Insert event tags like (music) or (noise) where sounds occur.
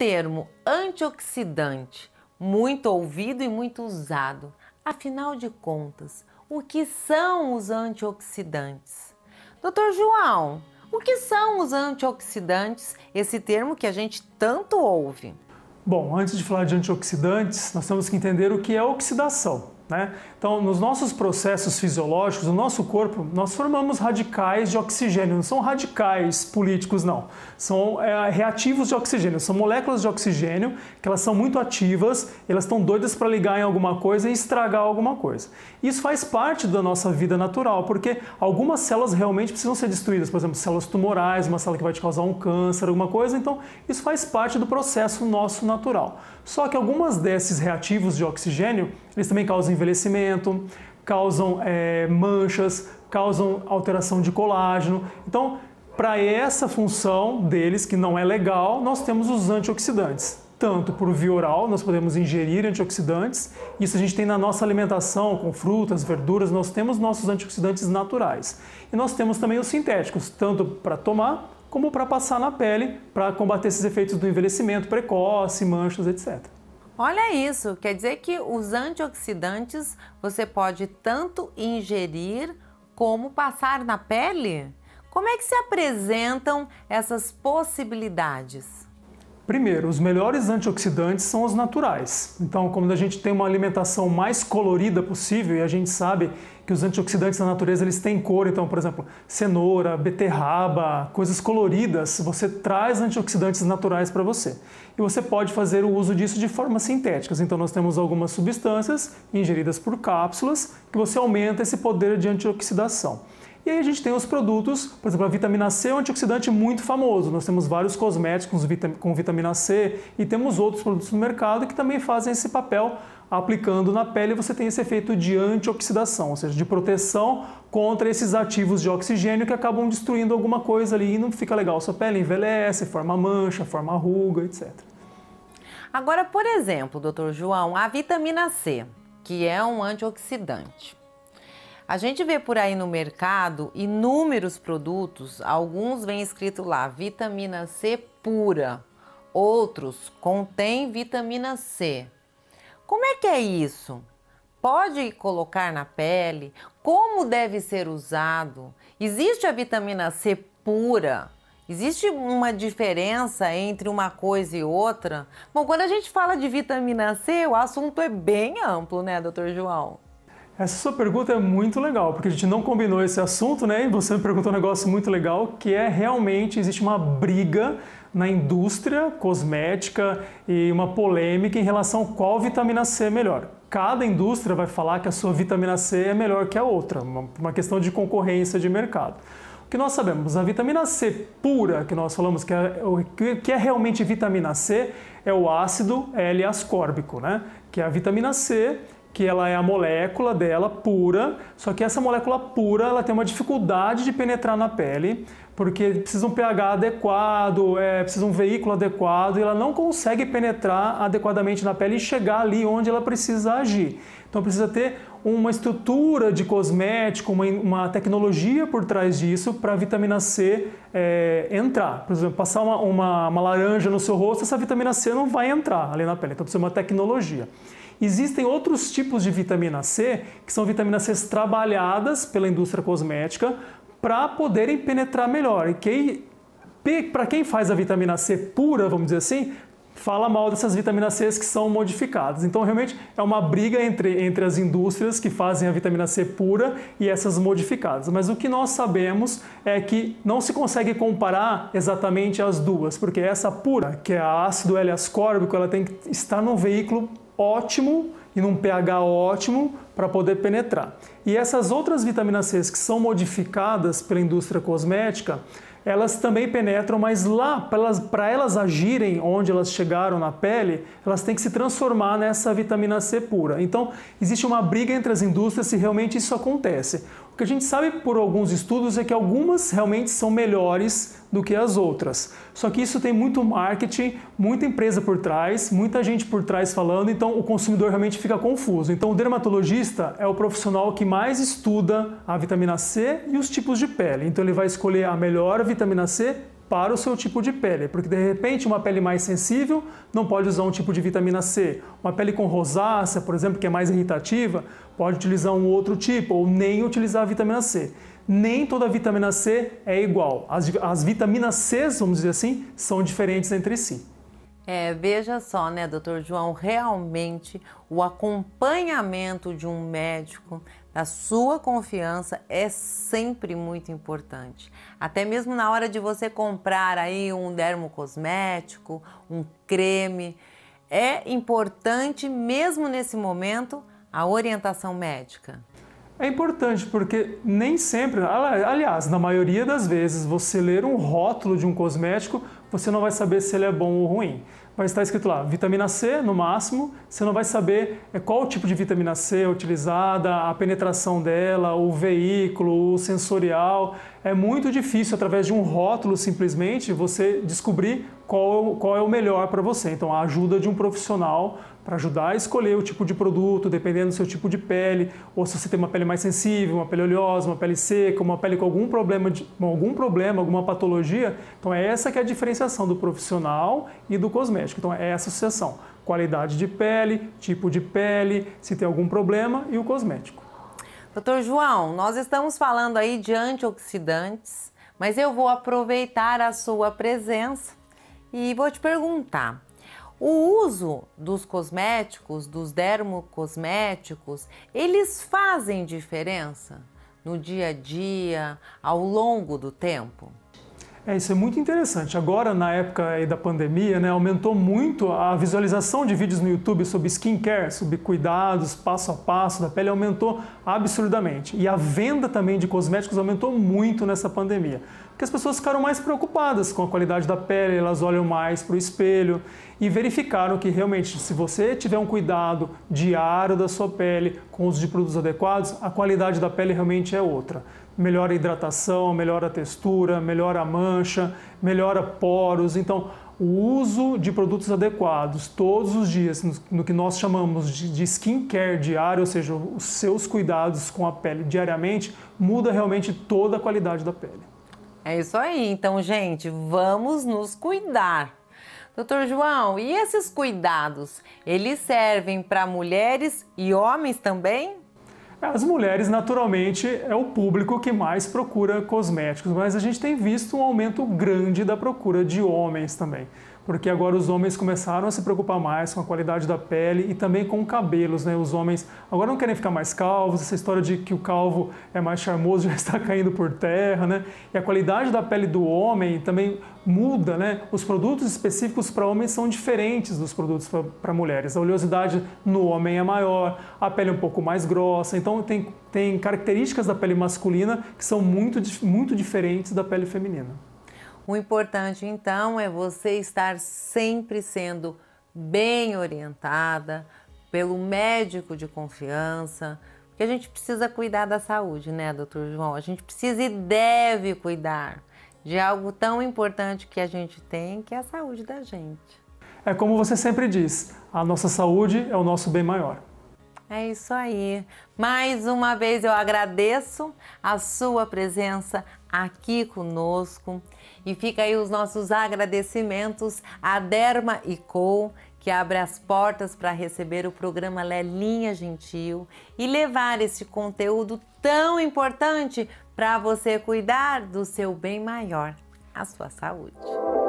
termo antioxidante, muito ouvido e muito usado. Afinal de contas, o que são os antioxidantes? Doutor João, o que são os antioxidantes, esse termo que a gente tanto ouve? Bom, antes de falar de antioxidantes, nós temos que entender o que é oxidação. Né? Então, nos nossos processos fisiológicos, no nosso corpo, nós formamos radicais de oxigênio. Não são radicais políticos, não. São é, reativos de oxigênio. São moléculas de oxigênio que elas são muito ativas, elas estão doidas para ligar em alguma coisa e estragar alguma coisa. Isso faz parte da nossa vida natural, porque algumas células realmente precisam ser destruídas. Por exemplo, células tumorais, uma célula que vai te causar um câncer, alguma coisa. Então, isso faz parte do processo nosso natural. Só que algumas desses reativos de oxigênio eles também causam envelhecimento, causam é, manchas, causam alteração de colágeno. Então, para essa função deles, que não é legal, nós temos os antioxidantes. Tanto por via oral, nós podemos ingerir antioxidantes, isso a gente tem na nossa alimentação, com frutas, verduras, nós temos nossos antioxidantes naturais. E nós temos também os sintéticos, tanto para tomar como para passar na pele, para combater esses efeitos do envelhecimento precoce, manchas, etc. Olha isso, quer dizer que os antioxidantes você pode tanto ingerir como passar na pele? Como é que se apresentam essas possibilidades? Primeiro, os melhores antioxidantes são os naturais. Então, quando a gente tem uma alimentação mais colorida possível, e a gente sabe que os antioxidantes da natureza eles têm cor. Então, por exemplo, cenoura, beterraba, coisas coloridas, você traz antioxidantes naturais para você. E você pode fazer o uso disso de formas sintéticas. Então, nós temos algumas substâncias ingeridas por cápsulas que você aumenta esse poder de antioxidação. E aí a gente tem os produtos, por exemplo, a vitamina C é um antioxidante muito famoso. Nós temos vários cosméticos com vitamina C e temos outros produtos no mercado que também fazem esse papel aplicando na pele, você tem esse efeito de antioxidação, ou seja, de proteção contra esses ativos de oxigênio que acabam destruindo alguma coisa ali e não fica legal. Sua pele envelhece, forma mancha, forma ruga, etc. Agora, por exemplo, doutor João, a vitamina C, que é um antioxidante. A gente vê por aí no mercado inúmeros produtos, alguns vêm escrito lá vitamina C pura, outros contém vitamina C. Como é que é isso? Pode colocar na pele? Como deve ser usado? Existe a vitamina C pura? Existe uma diferença entre uma coisa e outra? Bom, quando a gente fala de vitamina C, o assunto é bem amplo, né, doutor João? Essa sua pergunta é muito legal, porque a gente não combinou esse assunto, né? E você me perguntou um negócio muito legal, que é realmente existe uma briga na indústria cosmética e uma polêmica em relação a qual vitamina C é melhor. Cada indústria vai falar que a sua vitamina C é melhor que a outra, uma questão de concorrência de mercado O que nós sabemos, a vitamina C pura, que nós falamos que é, que é realmente vitamina C, é o ácido L-ascórbico, né? Que é a vitamina C que ela é a molécula dela pura, só que essa molécula pura ela tem uma dificuldade de penetrar na pele, porque precisa um pH adequado, é, precisa um veículo adequado, e ela não consegue penetrar adequadamente na pele e chegar ali onde ela precisa agir. Então precisa ter uma estrutura de cosmético, uma, uma tecnologia por trás disso para a vitamina C é, entrar. Por exemplo, passar uma, uma, uma laranja no seu rosto, essa vitamina C não vai entrar ali na pele, então precisa de uma tecnologia. Existem outros tipos de vitamina C, que são vitaminas C trabalhadas pela indústria cosmética para poderem penetrar melhor. E quem, para quem faz a vitamina C pura, vamos dizer assim, fala mal dessas vitaminas C que são modificadas. Então, realmente, é uma briga entre, entre as indústrias que fazem a vitamina C pura e essas modificadas. Mas o que nós sabemos é que não se consegue comparar exatamente as duas, porque essa pura, que é a ácido L-ascórbico, ela tem que estar num veículo ótimo e num pH ótimo para poder penetrar. E essas outras vitaminas C que são modificadas pela indústria cosmética, elas também penetram, mas lá, para elas, elas, agirem onde elas chegaram na pele, elas têm que se transformar nessa vitamina C pura. Então, existe uma briga entre as indústrias se realmente isso acontece que a gente sabe por alguns estudos é que algumas realmente são melhores do que as outras. Só que isso tem muito marketing, muita empresa por trás, muita gente por trás falando, então o consumidor realmente fica confuso. Então o dermatologista é o profissional que mais estuda a vitamina C e os tipos de pele. Então ele vai escolher a melhor vitamina C para o seu tipo de pele, porque de repente uma pele mais sensível não pode usar um tipo de vitamina C, uma pele com rosácea, por exemplo, que é mais irritativa, pode utilizar um outro tipo ou nem utilizar a vitamina C. Nem toda vitamina C é igual. As, as vitaminas C, vamos dizer assim, são diferentes entre si. É, veja só, né, doutor João, realmente o acompanhamento de um médico a sua confiança é sempre muito importante. Até mesmo na hora de você comprar aí um dermocosmético, um creme, é importante mesmo nesse momento a orientação médica. É importante porque nem sempre, aliás, na maioria das vezes, você ler um rótulo de um cosmético, você não vai saber se ele é bom ou ruim. Vai estar tá escrito lá, vitamina C no máximo, você não vai saber é, qual tipo de vitamina C é utilizada, a penetração dela, o veículo, o sensorial. É muito difícil, através de um rótulo simplesmente, você descobrir qual, é qual é o melhor para você. Então, a ajuda de um profissional para ajudar a escolher o tipo de produto, dependendo do seu tipo de pele, ou se você tem uma pele mais sensível, uma pele oleosa, uma pele seca, uma pele com algum problema, de, algum problema alguma patologia. Então, é essa que é a diferenciação do profissional e do cosmético. Então, é essa associação. Qualidade de pele, tipo de pele, se tem algum problema e o cosmético. Doutor João, nós estamos falando aí de antioxidantes, mas eu vou aproveitar a sua presença e vou te perguntar, o uso dos cosméticos, dos dermocosméticos, eles fazem diferença no dia a dia, ao longo do tempo? É, isso é muito interessante. Agora, na época da pandemia, né, aumentou muito a visualização de vídeos no YouTube sobre skincare, sobre cuidados, passo a passo da pele, aumentou absurdamente. E a venda também de cosméticos aumentou muito nessa pandemia que as pessoas ficaram mais preocupadas com a qualidade da pele, elas olham mais para o espelho e verificaram que realmente, se você tiver um cuidado diário da sua pele, com o uso de produtos adequados, a qualidade da pele realmente é outra. Melhora a hidratação, melhora a textura, melhora a mancha, melhora poros. Então, o uso de produtos adequados todos os dias, no que nós chamamos de, de skincare diário, ou seja, os seus cuidados com a pele diariamente, muda realmente toda a qualidade da pele. É isso aí. Então, gente, vamos nos cuidar. Doutor João, e esses cuidados, eles servem para mulheres e homens também? As mulheres, naturalmente, é o público que mais procura cosméticos, mas a gente tem visto um aumento grande da procura de homens também porque agora os homens começaram a se preocupar mais com a qualidade da pele e também com cabelos, né? Os homens agora não querem ficar mais calvos, essa história de que o calvo é mais charmoso (laughs) já está caindo por terra, né? E a qualidade da pele do homem também muda, né? Os produtos específicos para homens são diferentes dos produtos para mulheres. A oleosidade no homem é maior, a pele é um pouco mais grossa, então tem, tem características da pele masculina que são muito, muito diferentes da pele feminina. O importante então é você estar sempre sendo bem orientada pelo médico de confiança, porque a gente precisa cuidar da saúde, né, doutor João? A gente precisa e deve cuidar de algo tão importante que a gente tem, que é a saúde da gente. É como você sempre diz, a nossa saúde é o nosso bem maior. É isso aí. Mais uma vez eu agradeço a sua presença aqui conosco e fica aí os nossos agradecimentos à Derma e Co, que abre as portas para receber o programa Lelinha Gentil e levar esse conteúdo tão importante para você cuidar do seu bem maior, a sua saúde.